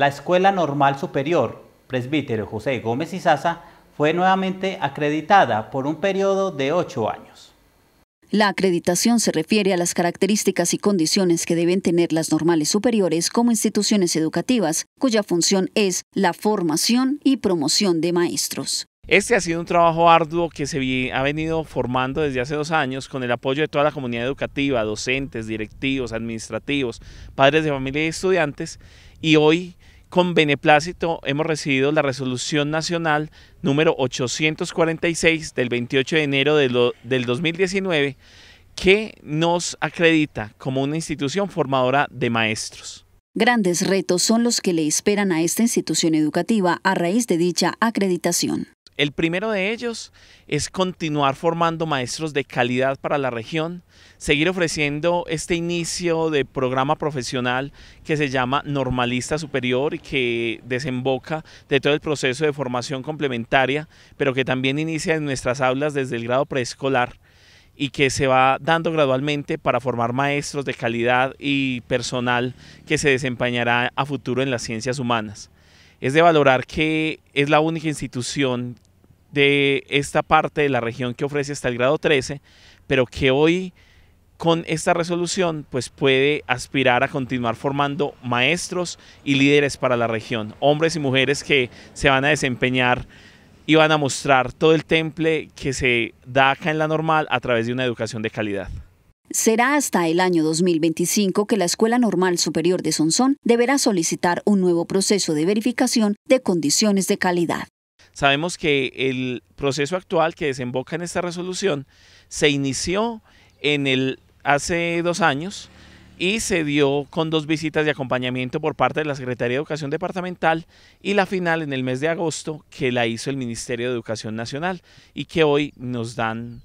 La Escuela Normal Superior, presbítero José Gómez y fue nuevamente acreditada por un periodo de ocho años. La acreditación se refiere a las características y condiciones que deben tener las normales superiores como instituciones educativas, cuya función es la formación y promoción de maestros. Este ha sido un trabajo arduo que se ha venido formando desde hace dos años con el apoyo de toda la comunidad educativa, docentes, directivos, administrativos, padres de familia y estudiantes, y hoy con beneplácito hemos recibido la resolución nacional número 846 del 28 de enero del 2019 que nos acredita como una institución formadora de maestros. Grandes retos son los que le esperan a esta institución educativa a raíz de dicha acreditación. El primero de ellos es continuar formando maestros de calidad para la región, seguir ofreciendo este inicio de programa profesional que se llama Normalista Superior y que desemboca de todo el proceso de formación complementaria, pero que también inicia en nuestras aulas desde el grado preescolar y que se va dando gradualmente para formar maestros de calidad y personal que se desempeñará a futuro en las ciencias humanas es de valorar que es la única institución de esta parte de la región que ofrece hasta el grado 13, pero que hoy con esta resolución pues puede aspirar a continuar formando maestros y líderes para la región, hombres y mujeres que se van a desempeñar y van a mostrar todo el temple que se da acá en la normal a través de una educación de calidad. Será hasta el año 2025 que la Escuela Normal Superior de Sonsón deberá solicitar un nuevo proceso de verificación de condiciones de calidad. Sabemos que el proceso actual que desemboca en esta resolución se inició hace dos años y se dio con dos visitas de acompañamiento por parte de la Secretaría de Educación Departamental y la final en el mes de agosto que la hizo el Ministerio de Educación Nacional y que hoy nos dan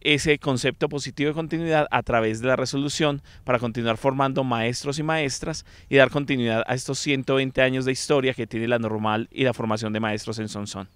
ese concepto positivo de continuidad a través de la resolución para continuar formando maestros y maestras y dar continuidad a estos 120 años de historia que tiene la normal y la formación de maestros en Sonsón.